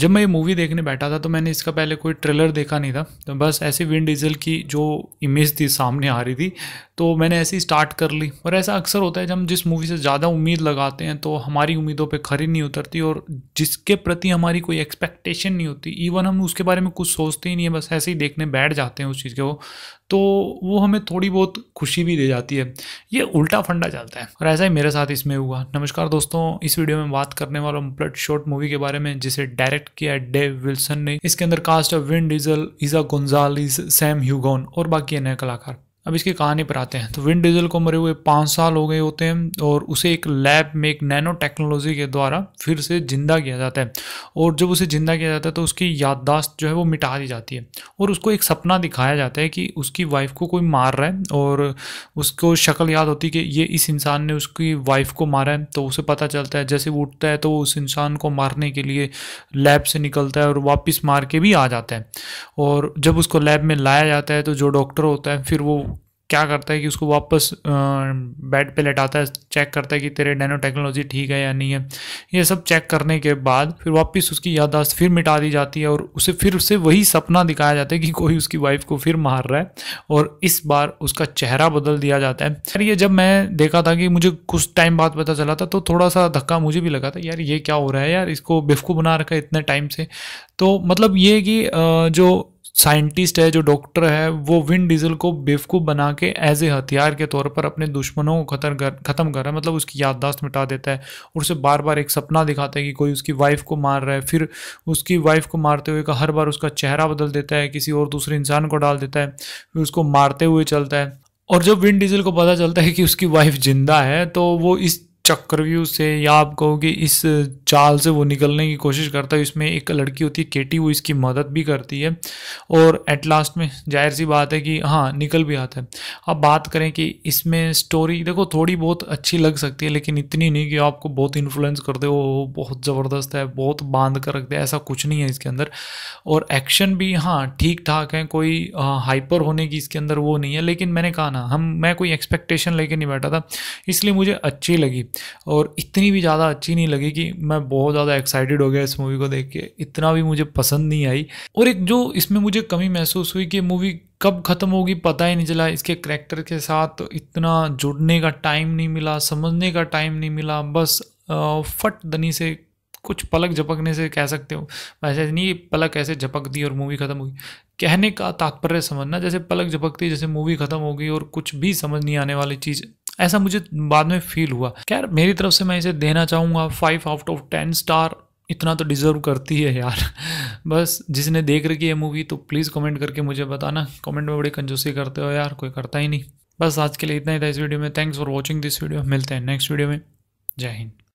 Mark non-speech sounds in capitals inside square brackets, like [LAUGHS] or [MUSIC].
जब मैं ये मूवी देखने बैठा था तो मैंने इसका पहले कोई ट्रेलर देखा नहीं था तो बस ऐसे विंड डीजल की जो इमेज थी सामने आ रही थी तो मैंने ऐसे ही स्टार्ट कर ली और ऐसा अक्सर होता है जब हम जिस मूवी से ज़्यादा उम्मीद लगाते हैं तो हमारी उम्मीदों पे खरी नहीं उतरती और जिसके प्रति हमारी कोई एक्सपेक्टेशन नहीं होती इवन हम उसके बारे में कुछ सोचते ही नहीं है बस ऐसे ही देखने बैठ जाते हैं उस चीज़ के वो तो वो हमें थोड़ी बहुत खुशी भी दे जाती है ये उल्टा फंडा चलता है और ऐसा ही मेरे साथ इसमें हुआ नमस्कार दोस्तों इस वीडियो में बात करने वाला हूँ ब्लड शॉट मूवी के बारे में जिसे डायरेक्ट किया है डेव विल्सन ने इसके अंदर cast of Vin Diesel Eiza Gonzalez Sam Heughan और बाकी अन्य कलाकार अब इसकी कहानी पर आते हैं तो विंड डीजल को मरे हुए पाँच साल हो गए होते हैं और उसे एक लैब में एक नैनो टेक्नोलॉजी के द्वारा फिर से ज़िंदा किया जाता है और जब उसे ज़िंदा किया जाता है तो उसकी याददाश्त जो है वो मिटा दी जाती है और उसको एक सपना दिखाया जाता है कि उसकी वाइफ को कोई मार रहा है और उसको शक्ल याद होती है कि ये इस इंसान ने उसकी वाइफ को मारा है तो उसे पता चलता है जैसे वो उठता है तो वो उस इंसान को मारने के लिए लैब से निकलता है और वापस मार के भी आ जाता है और जब उसको लैब में लाया जाता है तो जो डॉक्टर होता है फिर वो क्या करता है कि उसको वापस बेड पे लेटाता है चेक करता है कि तेरे नैनो टेक्नोलॉजी ठीक है या नहीं है ये सब चेक करने के बाद फिर वापस उसकी याददाश्त फिर मिटा दी जाती है और उसे फिर उसे वही सपना दिखाया जाता है कि कोई उसकी वाइफ को फिर मार रहा है और इस बार उसका चेहरा बदल दिया जाता है यार ये जब मैं देखा था कि मुझे कुछ टाइम बाद पता चला था तो थोड़ा सा धक्का मुझे भी लगा था यार ये क्या हो रहा है यार इसको बेवकूफ़ बना रखा है इतने टाइम से तो मतलब ये कि जो साइंटिस्ट है जो डॉक्टर है वो विन डीजल को बेवकूफ़ बना के एज ए हथियार के तौर पर अपने दुश्मनों को खतर कर ख़त्म कर रहा है मतलब उसकी याददाश्त मिटा देता है और उसे बार बार एक सपना दिखाता है कि कोई उसकी वाइफ को मार रहा है फिर उसकी वाइफ को मारते हुए का हर बार उसका चेहरा बदल देता है किसी और दूसरे इंसान को डाल देता है फिर उसको मारते हुए चलता है और जब विन डीजल को पता चलता है कि उसकी वाइफ जिंदा है तो वो इस चक्रव्यू से या आप कहोगे इस चाल से वो निकलने की कोशिश करता है इसमें एक लड़की होती है केटी वो इसकी मदद भी करती है और एट लास्ट में जाहिर सी बात है कि हाँ निकल भी आता है अब बात करें कि इसमें स्टोरी देखो थोड़ी बहुत अच्छी लग सकती है लेकिन इतनी नहीं कि आपको बहुत इन्फ्लुएंस कर दे वो बहुत ज़बरदस्त है बहुत बांध कर रख दे ऐसा कुछ नहीं है इसके अंदर और एक्शन भी हाँ ठीक ठाक है कोई हाइपर होने की इसके अंदर वो नहीं है लेकिन मैंने कहा ना हम मैं कोई एक्सपेक्टेशन लेके नहीं बैठा था इसलिए मुझे अच्छी लगी और इतनी भी ज़्यादा अच्छी नहीं लगी कि मैं बहुत ज़्यादा एक्साइटेड हो गया इस मूवी को देख के इतना भी मुझे पसंद नहीं आई और एक जो इसमें मुझे कमी महसूस हुई कि मूवी कब ख़त्म होगी पता ही नहीं चला इसके करेक्टर के साथ इतना जुड़ने का टाइम नहीं मिला समझने का टाइम नहीं मिला बस फट दनी से कुछ पलक झपकने से कह सकते हो वैसे नहीं पलक ऐसे झपक दी और मूवी ख़त्म होगी कहने का तात्पर्य समझना जैसे पलक झपकती जैसे मूवी ख़त्म होगी और कुछ भी समझ नहीं आने वाली चीज़ ऐसा मुझे बाद में फील हुआ खैर मेरी तरफ से मैं इसे देना चाहूँगा five out of ten star इतना तो डिज़र्व करती है यार [LAUGHS] बस जिसने देख रखी है मूवी तो प्लीज़ कमेंट करके मुझे बताना कमेंट में बड़ी कंजूसी करते हो यार कोई करता ही नहीं बस आज के लिए इतना ही था इस वीडियो में thanks for watching this video मिलते हैं नेक्स्ट वीडियो में जय हिंद